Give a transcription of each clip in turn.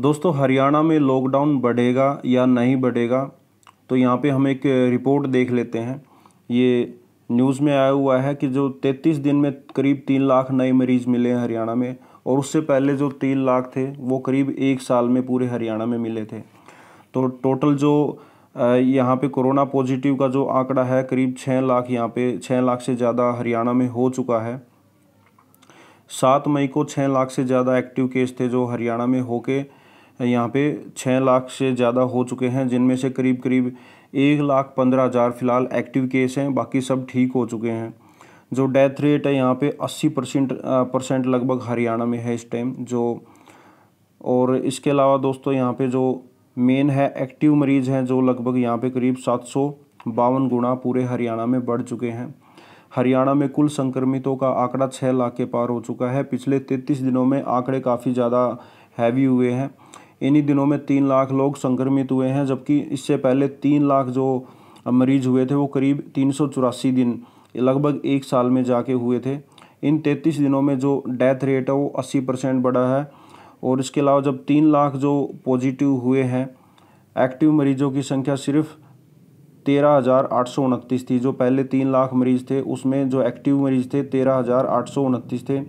दोस्तों हरियाणा में लॉकडाउन बढ़ेगा या नहीं बढ़ेगा तो यहाँ पे हम एक रिपोर्ट देख लेते हैं ये न्यूज़ में आया हुआ है कि जो 33 दिन में करीब तीन लाख नए मरीज़ मिले हैं हरियाणा में और उससे पहले जो तीन लाख थे वो करीब एक साल में पूरे हरियाणा में मिले थे तो टोटल जो यहाँ पे कोरोना पॉजिटिव का जो आंकड़ा है करीब छः लाख यहाँ पे छः लाख से ज़्यादा हरियाणा में हो चुका है सात मई को छः लाख से ज़्यादा एक्टिव केस थे जो हरियाणा में होके यहाँ पे छः लाख से ज़्यादा हो चुके हैं जिनमें से करीब करीब एक लाख पंद्रह हज़ार फिलहाल एक्टिव केस हैं बाकी सब ठीक हो चुके हैं जो डेथ रेट है यहाँ पे अस्सी परसेंट परसेंट लगभग हरियाणा में है इस टाइम जो और इसके अलावा दोस्तों यहाँ पे जो मेन है एक्टिव मरीज़ हैं जो लगभग यहाँ पे करीब सात सौ बावन गुना पूरे हरियाणा में बढ़ चुके हैं हरियाणा में कुल संक्रमितों का आंकड़ा छः लाख के पार हो चुका है पिछले तैंतीस दिनों में आंकड़े काफ़ी ज़्यादा हैवी हुए हैं इन्हीं दिनों में तीन लाख लोग संक्रमित हुए हैं जबकि इससे पहले तीन लाख जो मरीज हुए थे वो करीब तीन सौ चौरासी दिन लगभग एक साल में जाके हुए थे इन तैंतीस दिनों में जो डेथ रेट है वो अस्सी परसेंट बढ़ा है और इसके अलावा जब तीन लाख जो पॉजिटिव हुए हैं एक्टिव मरीजों की संख्या सिर्फ तेरह हज़ार आठ सौ उनतीस थी जो पहले तीन लाख मरीज थे उसमें जो एक्टिव मरीज थे तेरह हज़ार आठ सौ उनतीस थे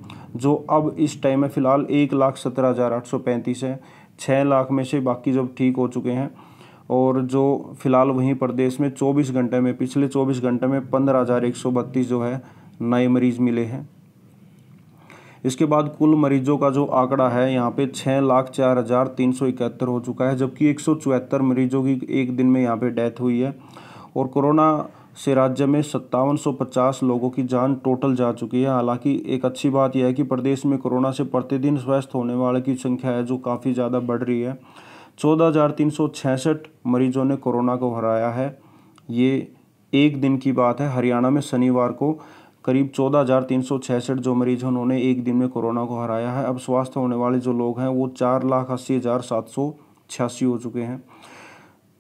जो अब इस टाइम में फ़िलहाल एक लाख सत्रह हज़ार आठ सौ पैंतीस है छः लाख में से बाकी जब ठीक हो चुके हैं और जो फिलहाल वहीं प्रदेश में 24 घंटे में पिछले 24 घंटे में पंद्रह हज़ार एक सौ बत्तीस जो है नए मरीज़ मिले हैं इसके बाद कुल मरीजों का जो आंकड़ा है यहाँ पे छः लाख चार हज़ार तीन सौ इकहत्तर हो चुका है जबकि एक सौ चौहत्तर मरीजों की एक दिन में यहाँ पे डेथ हुई है और कोरोना से राज्य में सत्तावन लोगों की जान टोटल जा चुकी है हालांकि एक अच्छी बात यह है कि प्रदेश में कोरोना से प्रतिदिन स्वस्थ होने वाले की संख्या है जो काफ़ी ज़्यादा बढ़ रही है चौदह मरीजों ने कोरोना को हराया है ये एक दिन की बात है हरियाणा में शनिवार को करीब छियासठ जो मरीज हैं उन्होंने एक दिन में कोरोना को हराया है अब स्वस्थ होने वाले जो लोग हैं वो चार लाख अस्सी हज़ार सात सौ छियासी हो चुके हैं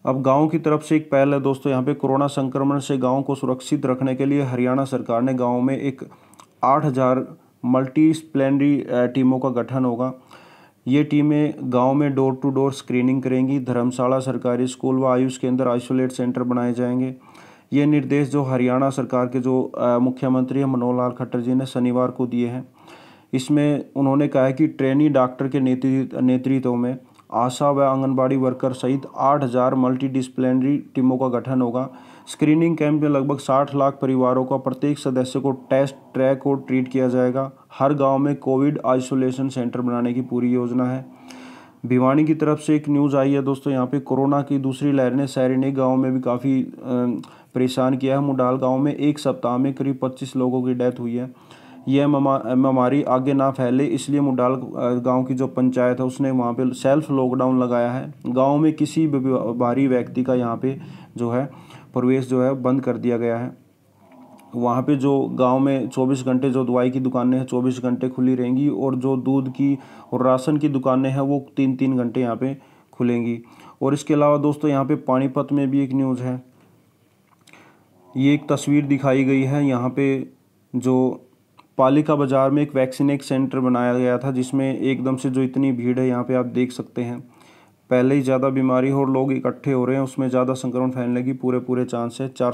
अब गांव की तरफ से एक पहल है दोस्तों यहाँ पे कोरोना संक्रमण से गांव को सुरक्षित रखने के लिए हरियाणा सरकार ने गांव में एक आठ हज़ार मल्टी स्प्लेंडरी टीमों का गठन होगा ये टीमें गांव में डोर टू डोर स्क्रीनिंग करेंगी धर्मशाला सरकारी स्कूल व आयुष के अंदर आइसोलेट सेंटर बनाए जाएंगे ये निर्देश जो हरियाणा सरकार के जो मुख्यमंत्री हैं मनोहर लाल खट्टर जी ने शनिवार को दिए हैं इसमें उन्होंने कहा है कि ट्रेनी डॉक्टर के नेतृत्व नेतृत्व में आशा व आंगनबाड़ी वर्कर सहित 8000 मल्टी डिसिप्लिनरी टीमों का गठन होगा स्क्रीनिंग कैंप में लगभग 60 लाख परिवारों का प्रत्येक सदस्य को टेस्ट ट्रैक और ट्रीट किया जाएगा हर गांव में कोविड आइसोलेशन सेंटर बनाने की पूरी योजना है भिवानी की तरफ से एक न्यूज़ आई है दोस्तों यहाँ पे कोरोना की दूसरी लहर ने ने गांव में भी काफ़ी परेशान किया है मुडाल गांव में एक सप्ताह में करीब 25 लोगों की डेथ हुई है यह महामारी आगे ना फैले इसलिए मुडाल गांव की जो पंचायत है उसने वहाँ पे सेल्फ लॉकडाउन लगाया है गांव में किसी भी बाहरी व्यक्ति का यहाँ पे जो है प्रवेश जो है बंद कर दिया गया है वहाँ पे जो गांव में 24 घंटे जो दवाई की दुकानें हैं 24 घंटे खुली रहेंगी और जो दूध की और राशन की दुकानें हैं वो तीन तीन घंटे यहाँ पे खुलेंगी और इसके अलावा दोस्तों यहाँ पे पानीपत में भी एक न्यूज़ है ये एक तस्वीर दिखाई गई है यहाँ पे जो पालिका बाज़ार में एक वैक्सीनेक सेंटर बनाया गया था जिसमें एकदम से जो इतनी भीड़ है यहाँ पे आप देख सकते हैं पहले ही ज़्यादा बीमारी हो और लोग इकट्ठे हो रहे हैं उसमें ज़्यादा संक्रमण फैलने की पूरे पूरे चांस है चार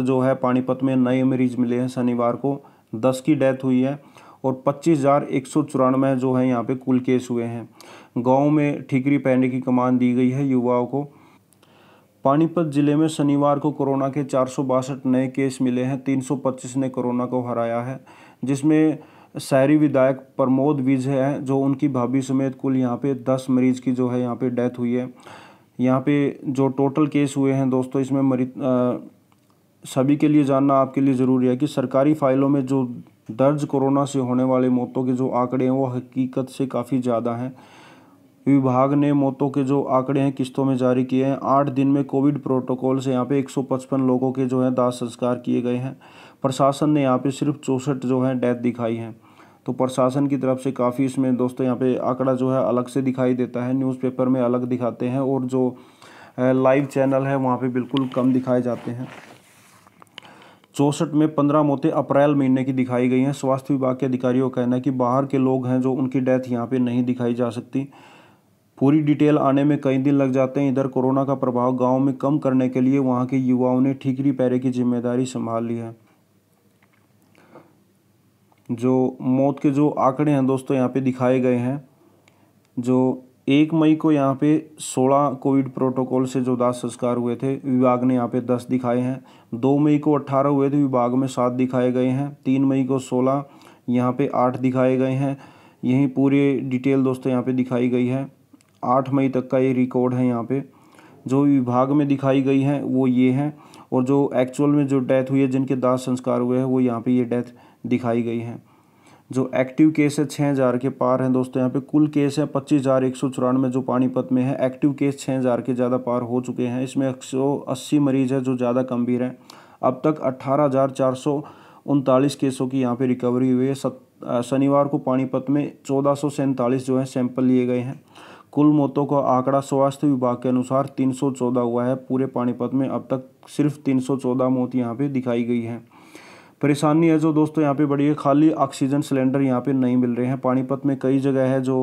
जो है पानीपत में नए मरीज मिले हैं शनिवार को दस की डेथ हुई है और पच्चीस हज़ार एक सौ चौरानवे जो है यहाँ पर कुल केस हुए हैं गाँव में ठीकरी पहनने की कमान दी गई है युवाओं को पानीपत जिले में शनिवार को कोरोना के चार नए केस मिले हैं 325 ने कोरोना को हराया है जिसमें शहरी विधायक प्रमोद विज हैं जो उनकी भाभी समेत कुल यहाँ पे दस मरीज की जो है यहाँ पे डेथ हुई है यहाँ पे जो टोटल केस हुए हैं दोस्तों इसमें मरीज सभी के लिए जानना आपके लिए ज़रूरी है कि सरकारी फाइलों में जो दर्ज कोरोना से होने वाले मौतों के जो आंकड़े हैं वो हकीकत से काफ़ी ज़्यादा हैं विभाग ने मौतों के जो आंकड़े हैं किस्तों में जारी किए हैं आठ दिन में कोविड प्रोटोकॉल से यहाँ पे 155 लोगों के जो है दाह संस्कार किए गए हैं प्रशासन ने यहाँ पे सिर्फ चौंसठ जो है डेथ दिखाई है तो प्रशासन की तरफ से काफ़ी इसमें दोस्तों यहाँ पे आंकड़ा जो है अलग से दिखाई देता है न्यूज़पेपर में अलग दिखाते हैं और जो लाइव चैनल है वहाँ पर बिल्कुल कम दिखाए जाते हैं चौंसठ में पंद्रह मौतें अप्रैल महीने की दिखाई गई हैं स्वास्थ्य विभाग के अधिकारियों का कहना है कि बाहर के लोग हैं जो उनकी डेथ यहाँ पे नहीं दिखाई जा सकती पूरी डिटेल आने में कई दिन लग जाते हैं इधर कोरोना का प्रभाव गांव में कम करने के लिए वहां के युवाओं ने ठीकरी पैरे की जिम्मेदारी संभाल ली है जो मौत के जो आंकड़े हैं दोस्तों यहाँ पे दिखाए गए हैं जो एक मई को यहाँ पे सोलह कोविड प्रोटोकॉल से जो दाह संस्कार हुए थे विभाग ने यहाँ पे दस दिखाए हैं दो मई को अट्ठारह हुए थे विभाग में सात दिखाए गए हैं तीन मई को सोलह यहाँ पे आठ दिखाए गए हैं यहीं पूरी डिटेल दोस्तों यहाँ पे दिखाई गई है आठ मई तक का ये रिकॉर्ड है यहाँ पे जो विभाग में दिखाई गई है वो ये हैं और जो एक्चुअल में जो डेथ हुई है जिनके दाह संस्कार हुए हैं वो यहाँ पे ये डेथ दिखाई गई है जो एक्टिव केस है छः हज़ार के पार हैं दोस्तों यहाँ पे कुल केस है पच्चीस हज़ार एक सौ चौरानवे जो पानीपत में है एक्टिव केस छः हज़ार के ज़्यादा पार हो चुके हैं इसमें एक सौ अस्सी मरीज़ है जो ज़्यादा गंभीर हैं अब तक अट्ठारह हज़ार चार सौ उनतालीस केसों की यहाँ पे रिकवरी हुई है शनिवार को पानीपत में चौदह सौ सैंतालीस जो है सैंपल लिए गए हैं कुल मौतों का आंकड़ा स्वास्थ्य विभाग के अनुसार 314 हुआ है पूरे पानीपत में अब तक सिर्फ 314 मौत यहाँ पे दिखाई गई है परेशानी है जो दोस्तों यहाँ पे बड़ी है खाली ऑक्सीजन सिलेंडर यहाँ पे नहीं मिल रहे हैं पानीपत में कई जगह है जो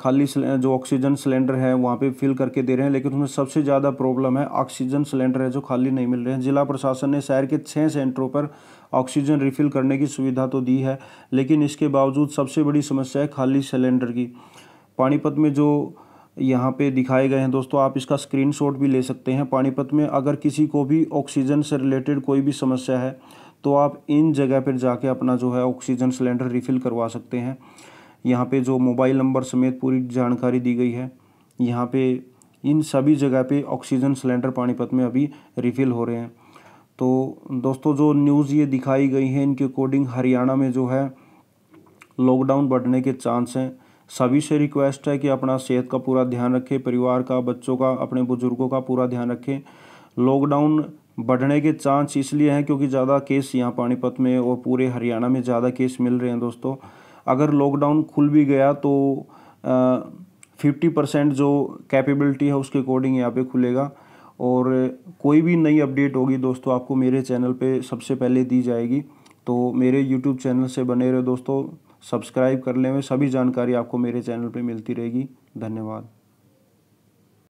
खाली जो ऑक्सीजन सिलेंडर है वहाँ पे फिल करके दे रहे हैं लेकिन उसमें सबसे ज़्यादा प्रॉब्लम है ऑक्सीजन सिलेंडर है जो खाली नहीं मिल रहे हैं जिला प्रशासन ने शहर के छः सेंटरों पर ऑक्सीजन रिफिल करने की सुविधा तो दी है लेकिन इसके बावजूद सबसे बड़ी समस्या है खाली सिलेंडर की पानीपत में जो यहाँ पे दिखाए गए हैं दोस्तों आप इसका स्क्रीनशॉट भी ले सकते हैं पानीपत में अगर किसी को भी ऑक्सीजन से रिलेटेड कोई भी समस्या है तो आप इन जगह पर जाके अपना जो है ऑक्सीजन सिलेंडर रिफ़िल करवा सकते हैं यहाँ पे जो मोबाइल नंबर समेत पूरी जानकारी दी गई है यहाँ पे इन सभी जगह पे ऑक्सीजन सिलेंडर पानीपत में अभी रिफ़िल हो रहे हैं तो दोस्तों जो न्यूज़ ये दिखाई गई है इनके अकॉर्डिंग हरियाणा में जो है लॉकडाउन बढ़ने के चांस हैं सभी से रिक्वेस्ट है कि अपना सेहत का पूरा ध्यान रखें परिवार का बच्चों का अपने बुज़ुर्गों का पूरा ध्यान रखें लॉकडाउन बढ़ने के चांस इसलिए हैं क्योंकि ज़्यादा केस यहाँ पानीपत में और पूरे हरियाणा में ज़्यादा केस मिल रहे हैं दोस्तों अगर लॉकडाउन खुल भी गया तो फिफ्टी परसेंट जो कैपेबिलिटी है उसके अकॉर्डिंग यहाँ पे खुलेगा और कोई भी नई अपडेट होगी दोस्तों आपको मेरे चैनल पे सबसे पहले दी जाएगी तो मेरे यूट्यूब चैनल से बने रहे दोस्तों सब्सक्राइब कर लें सभी जानकारी आपको मेरे चैनल पर मिलती रहेगी धन्यवाद